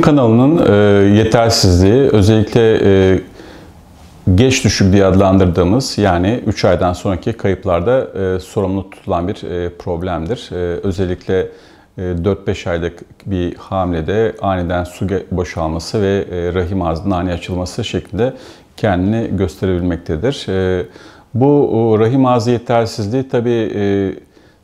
kanalının e, yetersizliği özellikle e, geç düşük diye adlandırdığımız yani 3 aydan sonraki kayıplarda e, sorumlu tutulan bir e, problemdir. E, özellikle e, 4-5 aylık bir hamlede aniden su boşalması ve e, rahim ağzının ani açılması şeklinde kendini gösterebilmektedir. E, bu rahim ağzı yetersizliği tabi e,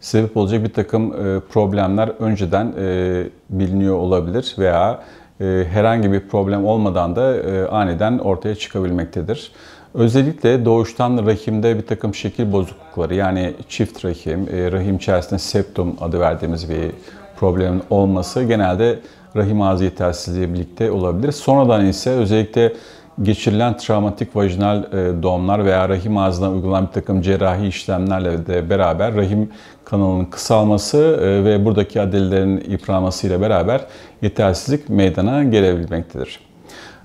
sebep olacak bir takım e, problemler önceden e, biliniyor olabilir veya e, herhangi bir problem olmadan da e, aniden ortaya çıkabilmektedir. Özellikle doğuştan rahimde bir takım şekil bozuklukları yani çift rahim, e, rahim içerisinde septum adı verdiğimiz bir problemin olması genelde rahim ağzı yetersizliği birlikte olabilir. Sonradan ise özellikle geçirilen travmatik vajinal e, doğumlar veya rahim ağzına uygulanan bir takım cerrahi işlemlerle de beraber rahim kanalının kısalması e, ve buradaki adelilerin yıpranmasıyla beraber yetersizlik meydana gelebilmektedir.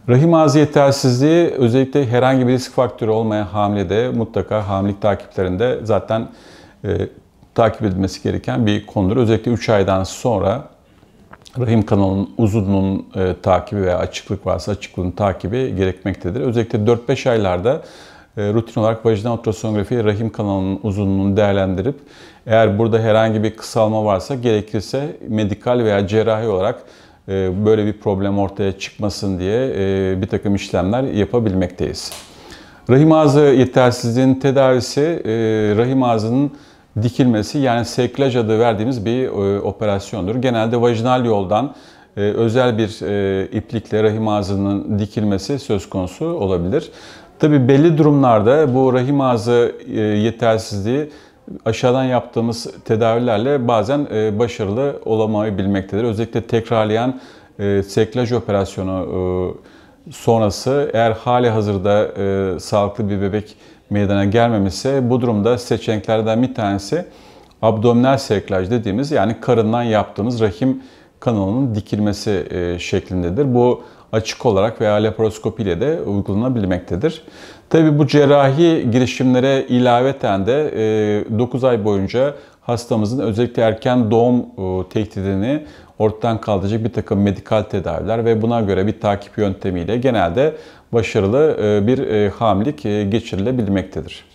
Rahim ağzı yetersizliği özellikle herhangi bir risk faktörü olmayan hamilede mutlaka hamilelik takiplerinde zaten e, takip edilmesi gereken bir konudur. Özellikle 3 aydan sonra rahim kanalının uzunluğunun e, takibi veya açıklık varsa açıklığın takibi gerekmektedir. Özellikle 4-5 aylarda e, rutin olarak vajinal ultrasonografi rahim kanalının uzunluğunu değerlendirip eğer burada herhangi bir kısalma varsa gerekirse medikal veya cerrahi olarak e, böyle bir problem ortaya çıkmasın diye e, bir takım işlemler yapabilmekteyiz. Rahim ağzı yetersizliğinin tedavisi e, rahim ağzının dikilmesi yani seklaj adı verdiğimiz bir e, operasyondur. Genelde vajinal yoldan e, özel bir e, iplikle rahim ağzının dikilmesi söz konusu olabilir. Tabi belli durumlarda bu rahim ağzı yetersizliği aşağıdan yaptığımız tedavilerle bazen e, başarılı olamayabilmektedir. Özellikle tekrarlayan e, seklaj operasyonu sonrası eğer hali hazırda sağlıklı bir bebek meydana gelmemesi bu durumda seçeneklerden bir tanesi abdominal serklaj dediğimiz yani karından yaptığımız rahim kanalının dikilmesi e, şeklindedir. Bu açık olarak veya laparoskopiyle de uygulanabilmektedir. Tabii bu cerrahi girişimlere ilaveten de 9 e, ay boyunca hastamızın özellikle erken doğum e, tehdidini ortadan kaldıracak bir takım medikal tedaviler ve buna göre bir takip yöntemiyle genelde başarılı e, bir hamilelik geçirilebilmektedir.